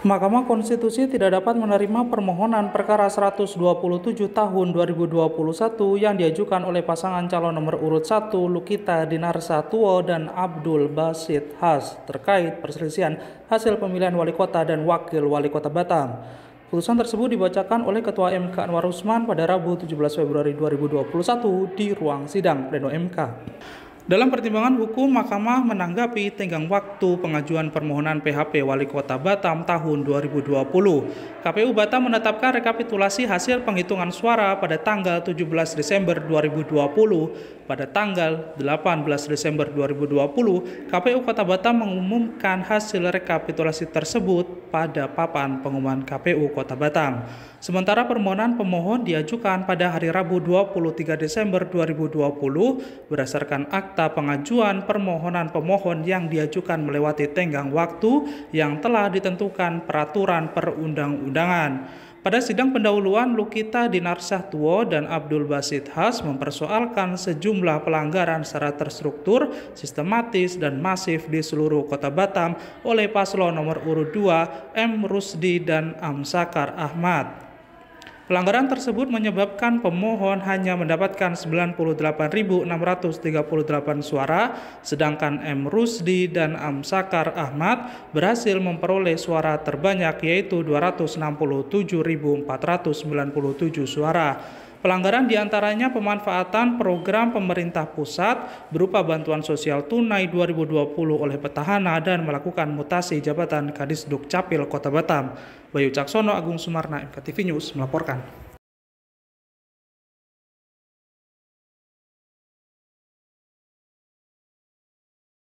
Mahkamah Konstitusi tidak dapat menerima permohonan perkara 127 tahun 2021 yang diajukan oleh pasangan calon nomor urut 1 Lukita Dinar Satwo dan Abdul Basit Has terkait perselisihan hasil pemilihan wali kota dan wakil wali kota Batam. Putusan tersebut dibacakan oleh Ketua MK Anwar Usman pada Rabu 17 Februari 2021 di ruang sidang Pleno MK. Dalam pertimbangan hukum, Mahkamah menanggapi tenggang waktu pengajuan permohonan PHP Wali Kota Batam tahun 2020. KPU Batam menetapkan rekapitulasi hasil penghitungan suara pada tanggal 17 Desember 2020. Pada tanggal 18 Desember 2020, KPU Kota Batam mengumumkan hasil rekapitulasi tersebut pada papan pengumuman KPU Kota Batam. Sementara permohonan pemohon diajukan pada hari Rabu 23 Desember 2020 berdasarkan akta serta pengajuan permohonan pemohon yang diajukan melewati tenggang waktu yang telah ditentukan peraturan perundang-undangan. Pada sidang pendahuluan, Lukita Dinarsah Tuo dan Abdul Basit Has mempersoalkan sejumlah pelanggaran secara terstruktur, sistematis, dan masif di seluruh kota Batam oleh paslon nomor urut 2 M. Rusdi dan Amsakar Ahmad. Pelanggaran tersebut menyebabkan pemohon hanya mendapatkan 98.638 suara, sedangkan M. Rusdi dan Amsakar Ahmad berhasil memperoleh suara terbanyak yaitu 267.497 suara. Pelanggaran diantaranya pemanfaatan program pemerintah pusat berupa bantuan sosial tunai 2020 oleh petahana dan melakukan mutasi jabatan Kadis Dukcapil Kota Batam. Bayu Caksono, Agung Sumarna, MKTV News melaporkan.